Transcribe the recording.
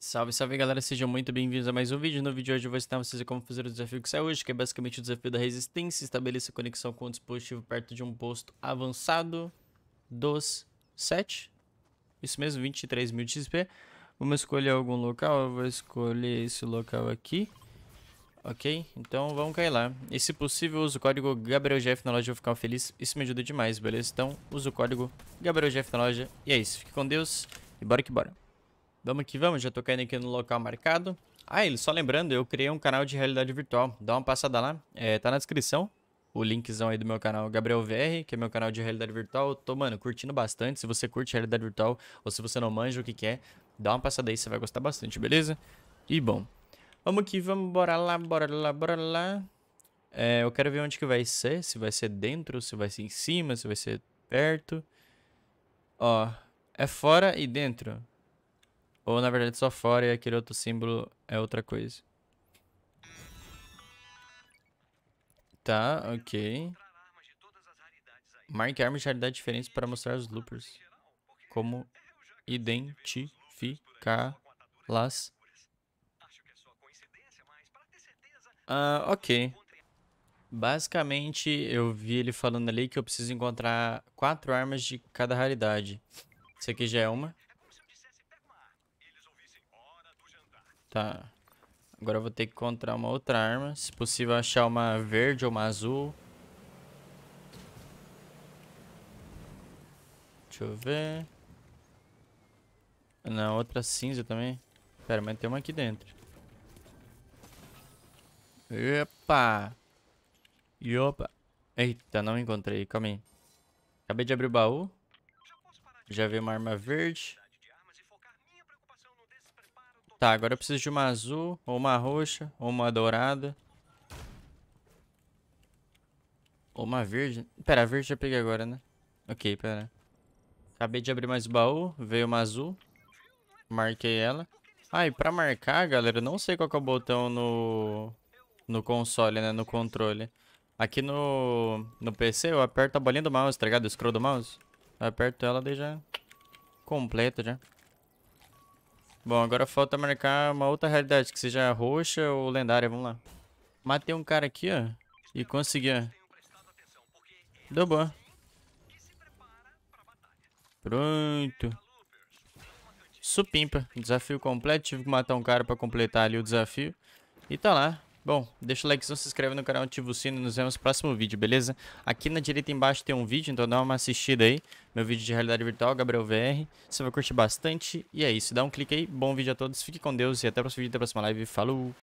Salve, salve galera, sejam muito bem-vindos a mais um vídeo. No vídeo de hoje eu vou ensinar vocês a como fazer o desafio que sai hoje, que é basicamente o desafio da resistência. Estabeleça conexão com o dispositivo perto de um posto avançado dos 7. Isso mesmo, 23 mil XP. Vamos escolher algum local, eu vou escolher esse local aqui. Ok, então vamos cair lá. E se possível, use o código GabrielGF na loja, eu vou ficar feliz. Isso me ajuda demais, beleza? Então, use o código GabrielGF na loja. E é isso, fique com Deus e bora que bora. Vamos que vamos, já tô caindo aqui no local marcado. Ah, ele. só lembrando, eu criei um canal de realidade virtual. Dá uma passada lá, é, tá na descrição o linkzão aí do meu canal Gabriel VR, que é meu canal de realidade virtual. Eu tô, mano, curtindo bastante. Se você curte realidade virtual ou se você não manja o que quer, é, dá uma passada aí, você vai gostar bastante, beleza? E bom, vamos que vamos, bora lá, bora lá, bora lá. É, eu quero ver onde que vai ser, se vai ser dentro, se vai ser em cima, se vai ser perto. Ó, é fora e dentro. Ou na verdade só fora e aquele outro símbolo é outra coisa. Tá, ok. Marque armas de raridade diferentes para mostrar os loopers. Como identificá-las. Ah, ok. Basicamente, eu vi ele falando ali que eu preciso encontrar quatro armas de cada raridade. Isso aqui já é uma. Tá. Agora eu vou ter que encontrar uma outra arma. Se possível, achar uma verde ou uma azul. Deixa eu ver. Ah, não, outra cinza também. Pera, mas tem uma aqui dentro. Epa! E opa! Eita, não encontrei. Calma aí. Acabei de abrir o baú. Já vi uma arma verde. Tá, agora eu preciso de uma azul, ou uma roxa, ou uma dourada. Ou uma verde. Pera, a verde eu peguei agora, né? Ok, pera. Acabei de abrir mais o baú, veio uma azul. Marquei ela. Ah, e pra marcar, galera, não sei qual é o botão no, no console, né? No controle. Aqui no, no PC eu aperto a bolinha do mouse, tá ligado? O scroll do mouse. Eu aperto ela, daí já completa já. Bom, agora falta marcar uma outra realidade, que seja roxa ou lendária, vamos lá. Matei um cara aqui, ó, e consegui, ó. Deu bom Pronto. Supimpa. Desafio completo. Tive que matar um cara pra completar ali o desafio. E tá lá. Bom, deixa o like, se inscreve no canal, ativa o sino e nos vemos no próximo vídeo, beleza? Aqui na direita embaixo tem um vídeo, então dá uma assistida aí. Meu vídeo de realidade virtual, Gabriel VR. Você vai curtir bastante. E é isso, dá um clique aí. Bom vídeo a todos, fique com Deus e até o próximo vídeo, até a próxima live. Falou!